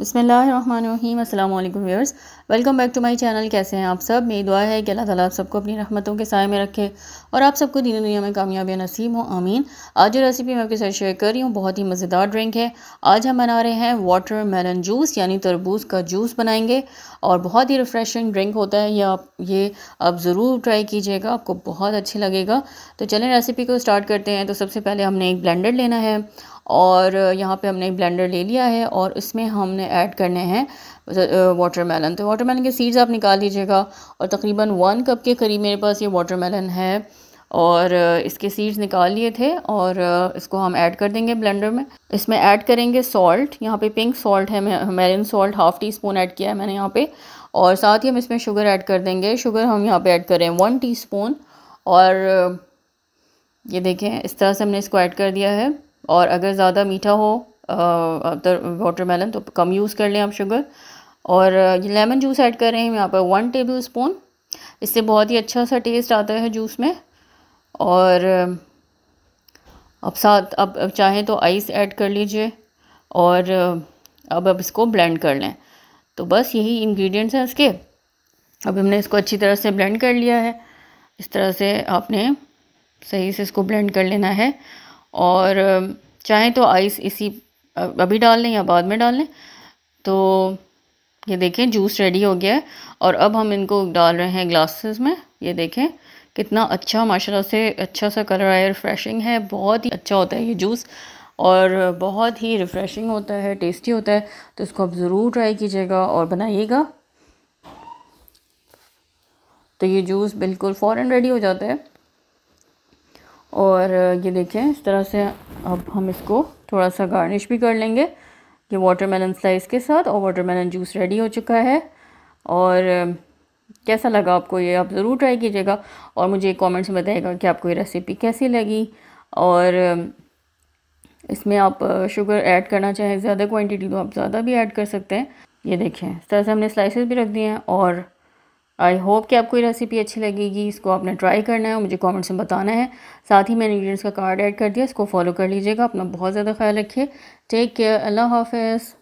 बसमीम अल्लाम viewers welcome back to my channel कैसे हैं आप सब मेरी दुआ है कि अल्लाह ताला आप सबको अपनी रहमतों के साय में रखे और आप सबको दिनों दुनिया में कामयाबी नसीब हो आमीन आज जो रेसिपी मैं आपके साथ शेयर कर रही हूँ बहुत ही मज़ेदार ड्रिंक है आज हम बना रहे हैं वाटर मेलन जूस यानी तरबूज का जूस बनाएंगे और बहुत ही रिफ़्रेशिंग ड्रिंक होता है यह आप ये आप ज़रूर ट्राई कीजिएगा आपको बहुत अच्छे लगेगा तो चलें रेसिपी को स्टार्ट करते हैं तो सबसे पहले हमने एक ब्लेंडर लेना है और यहाँ पे हमने एक ब्लेंडर ले लिया है और इसमें हमने ऐड करने हैं वाटरमेलन तो वाटरमेलन के सीड्स आप निकाल लीजिएगा और तकरीबन वन कप के करीब मेरे पास ये वाटरमेलन है और इसके सीड्स निकाल लिए थे और इसको हम ऐड कर देंगे ब्लेंडर में इसमें ऐड करेंगे सॉल्ट यहाँ पे पिंक सॉल्ट है marine salt half teaspoon add किया है मैंने यहाँ पे और साथ ही हम इसमें शुगर ऐड कर देंगे शुगर हम यहाँ पे ऐड करें वन स्पून और ये देखें इस तरह से हमने इसको ऐड कर दिया है और अगर ज़्यादा मीठा हो वाटर मेलन तो कम यूज़ कर लें आप शुगर और ये लेमन जूस ऐड कर रहे हैं यहाँ पर वन टेबल स्पून इससे बहुत ही अच्छा सा टेस्ट आता है जूस में और अब साथ अब चाहें तो आइस ऐड कर लीजिए और अब अब इसको ब्लेंड कर लें तो बस यही इंग्रेडिएंट्स हैं इसके अब हमने इसको अच्छी तरह से ब्लेंड कर लिया है इस तरह से आपने सही से इसको ब्लेंड कर लेना है और चाहें तो आइस इसी अभी डाल लें या बाद में डाल लें तो ये देखें जूस रेडी हो गया है और अब हम इनको डाल रहे हैं ग्लासेस में ये देखें कितना अच्छा माशाल्लाह से अच्छा सा कलर आया रिफ़्रेशिंग है बहुत ही अच्छा होता है ये जूस और बहुत ही रिफ़्रेशिंग होता है टेस्टी होता है तो इसको आप ज़रूर ट्राई कीजिएगा और बनाइएगा तो ये जूस बिल्कुल फ़ौरन रेडी हो जाता है और ये देखें इस तरह से अब हम इसको थोड़ा सा गार्निश भी कर लेंगे ये वाटरमेलन स्लाइस के साथ और वाटरमेलन जूस रेडी हो चुका है और कैसा लगा आपको ये आप ज़रूर ट्राई कीजिएगा और मुझे कमेंट्स में बताइएगा कि आपको ये रेसिपी कैसी लगी और इसमें आप शुगर ऐड करना चाहें ज़्यादा क्वांटिटी तो आप ज़्यादा भी ऐड कर सकते हैं ये देखें इस तरह से हमने स्लाइसेस भी रख दिए हैं और आई होप कि आपको ये रेसिपी अच्छी लगेगी इसको आपने ट्राई करना है और मुझे कमेंट्स में बताना है साथ ही मैंने इंग्रीडियंट्स का कार्ड ऐड कर दिया इसको फॉलो कर लीजिएगा अपना बहुत ज़्यादा ख्याल रखिए टेक केयर अल्लाह हाफिज़